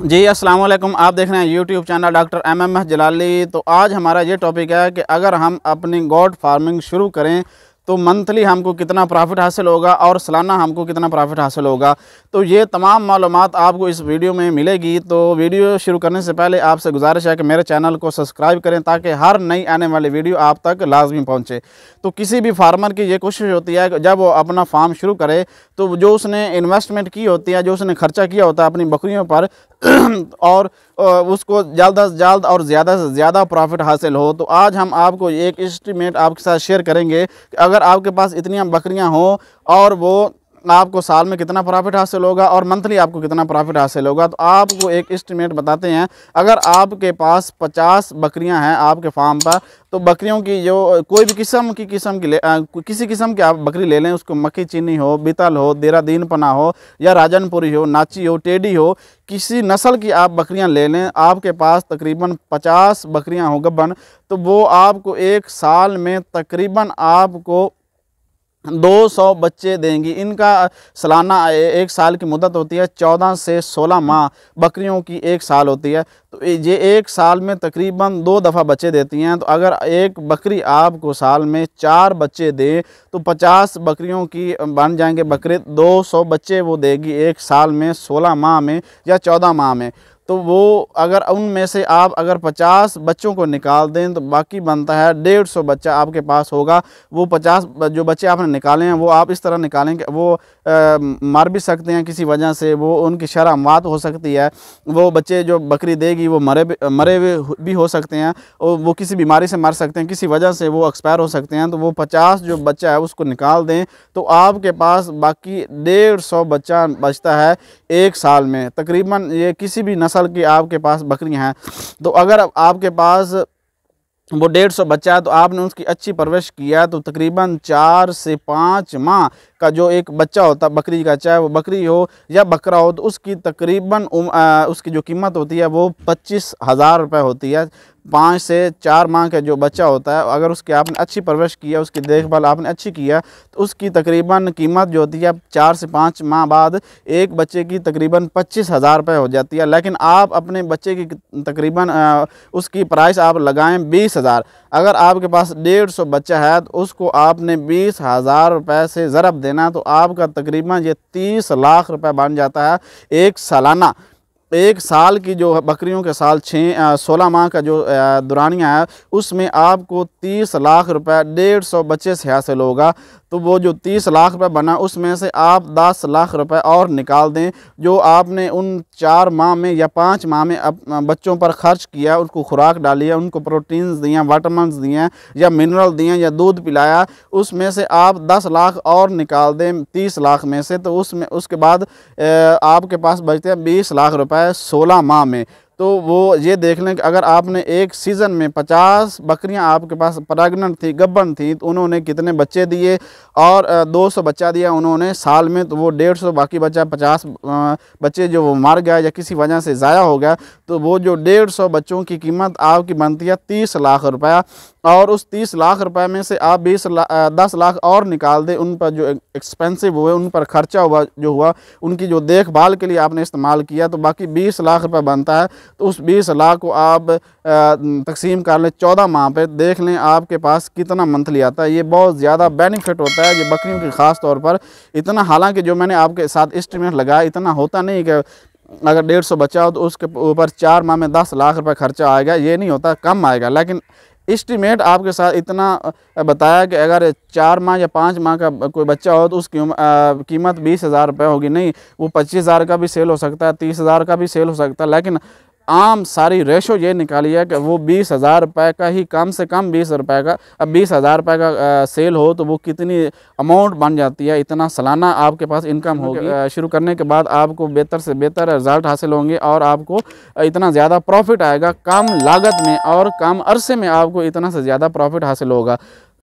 जी अस्सलाम वालेकुम आप देख रहे हैं YouTube channel doctor M M Jalali तो आज हमारा ये टॉपिक है कि अगर हम अपनी गोड फार्मिंग शुरू करें तो मंथली हमको कितना प्रॉफिट हासिल होगा और सालाना हमको कितना प्रॉफिट हासिल होगा तो ये तमाम मालूम आपको इस वीडियो में मिलेगी तो वीडियो शुरू करने से पहले आपसे गुजारिश है कि मेरे चैनल को सब्सक्राइब करें ताकि हर नई आने वाली वीडियो आप तक लाजमी पहुँचे तो किसी भी फार्मर की ये कोशिश होती है कि जब वो अपना फार्म शुरू करे तो जो उसने इन्वेस्टमेंट की होती है जो उसने खर्चा किया होता है अपनी बकरियों पर और उसको जल्द से जल्द और ज़्यादा से ज़्यादा प्रॉफिट हासिल हो तो आज हम आपको एक इस्टीमेट आपके साथ शेयर करेंगे कि अगर आपके पास इतनी बकरियां हों और वो आपको साल में कितना प्रॉफिट हासिल होगा और मंथली आपको कितना प्रॉफिट हासिल होगा तो आपको एक इस्टीमेट बताते हैं अगर आपके पास 50 बकरियां हैं आपके फार्म पर तो बकरियों की जो कोई भी किस्म की किस्म की ले आ, किसी किस्म की आप बकरी ले लें उसको मक्खी चीनी हो बीतल हो देरादीन पना हो या राजनपुरी हो नाची हो टेडी हो किसी नस्ल की आप बकरियाँ ले लें आपके पास तकरीबन पचास बकरियाँ हो गबन तो वो आपको एक साल में तकरीबन आपको 200 बच्चे देंगी इनका सालाना एक साल की मुदत होती है 14 से 16 माह बकरियों की एक साल होती है तो ये एक साल में तकरीबन दो दफ़ा बच्चे देती हैं तो अगर एक बकरी आपको साल में चार बच्चे दे तो 50 बकरियों की बन जाएंगे बकरे 200 बच्चे वो देगी एक साल में 16 माह में या 14 माह में तो वो अगर उनमें से आप अगर 50 बच्चों को निकाल दें तो बाकी बनता है डेढ़ सौ बच्चा आपके पास होगा वो 50 जो बच्चे आपने निकाले हैं वो आप इस तरह निकालें कि वो आ, मर भी सकते हैं किसी वजह से वो उनकी शरह मौत हो सकती है वो बच्चे जो बकरी देगी वो मरे मरे हुए भी हो सकते हैं और वो किसी बीमारी से मर सकते हैं किसी वजह से वो एक्सपायर हो सकते हैं तो वो पचास जो बच्चा है उसको निकाल दें तो आपके पास बाकी डेढ़ सौ बच्चा बचता है एक साल में तकरीबन ये किसी भी नस्ल की आपके पास बकरियां हैं तो अगर आपके पास वो डेढ़ सौ बच्चा है तो आपने उसकी अच्छी परवरिश किया तो तकरीबन चार से पाँच माह का जो एक बच्चा होता बकरी का चाहे वो बकरी हो या बकरा हो तो उसकी तकरीबन उसकी जो कीमत होती है वो पच्चीस हज़ार रुपये होती है पाँच से चार माह का जो बच्चा होता है अगर उसकी आपने अच्छी परवरिश किया उसकी देखभाल आपने अच्छी किया तो उसकी तकरीबन कीमत जो होती है चार से पाँच माह बाद एक बच्चे की तकरीबन पच्चीस हज़ार रुपये हो जाती है लेकिन आप अपने बच्चे की तकरीबन उसकी प्राइस आप लगाएं बीस हज़ार अगर आपके पास डेढ़ सौ बच्चा है तो उसको आपने बीस हज़ार रुपये से ज़रब देना तो आपका तकरीबन ये तीस लाख रुपए बन जाता है एक सालाना एक साल की जो बकरियों के साल छः सोलह माह का जो दुरानिया है उसमें आपको तीस लाख रुपए डेढ़ सौ बच्चे से हासिल होगा तो वो जो तीस लाख रुपए बना उसमें से आप दस लाख रुपए और निकाल दें जो आपने उन चार माह में या पाँच माह में अब बच्चों पर खर्च किया उनको खुराक डाली है उनको प्रोटीन्स दिए वाइटामस दिए या मिनरल दिए या दूध पिलाया उसमें से आप दस लाख और निकाल दें तीस लाख में से तो उसमें उसके बाद आपके पास बचते हैं बीस लाख रुपये है सोलह माह में तो वो ये देख लें कि अगर आपने एक सीज़न में 50 बकरियां आपके पास प्रेगनेंट थी गब्बन थी तो उन्होंने कितने बच्चे दिए और 200 बच्चा दिया उन्होंने साल में तो वो 150 बाकी बच्चा 50 बच्चे जो वो मर गया या किसी वजह से ज़ाया हो गया तो वो जो 150 बच्चों की कीमत आपकी बनती है तीस लाख रुपया और उस तीस लाख रुपए में से आप बीस ला, दस लाख और निकाल दें उन पर जो एक्सपेंसिव हुए उन पर खर्चा हुआ जो हुआ उनकी जो देखभाल के लिए आपने इस्तेमाल किया तो बाकी बीस लाख रुपए बनता है तो उस बीस लाख को आप तकसीम कर लें चौदह माह पे देख लें आपके पास कितना मंथली आता है ये बहुत ज़्यादा बेनिफिट होता है ये बकरियों की ख़ास तौर पर इतना हालांकि जो मैंने आपके साथ इस्टीमेट लगाया इतना होता नहीं कि अगर डेढ़ सौ बच्चा हो तो उसके ऊपर चार माह में दस लाख रुपए खर्चा आएगा ये नहीं होता कम आएगा लेकिन इस्टीमेट आपके साथ इतना बताया कि अगर चार माह या पाँच माह का कोई बच्चा हो तो उसकी कीमत बीस हज़ार रुपये होगी नहीं वो पच्चीस हज़ार का भी सेल हो सकता है तीस हज़ार का भी सेल हो सकता है लेकिन आम सारी रेशो ये निकाली है कि वो बीस हज़ार रुपये का ही कम से कम बीस रुपये का अब बीस हज़ार रुपये का आ, सेल हो तो वो कितनी अमाउंट बन जाती है इतना सालाना आपके पास इनकम होगी शुरू करने के बाद आपको बेहतर से बेहतर रिज़ल्ट हासिल होंगे और आपको इतना ज़्यादा प्रॉफिट आएगा कम लागत में और कम अरसे में आपको इतना से ज़्यादा प्रॉफिट हासिल होगा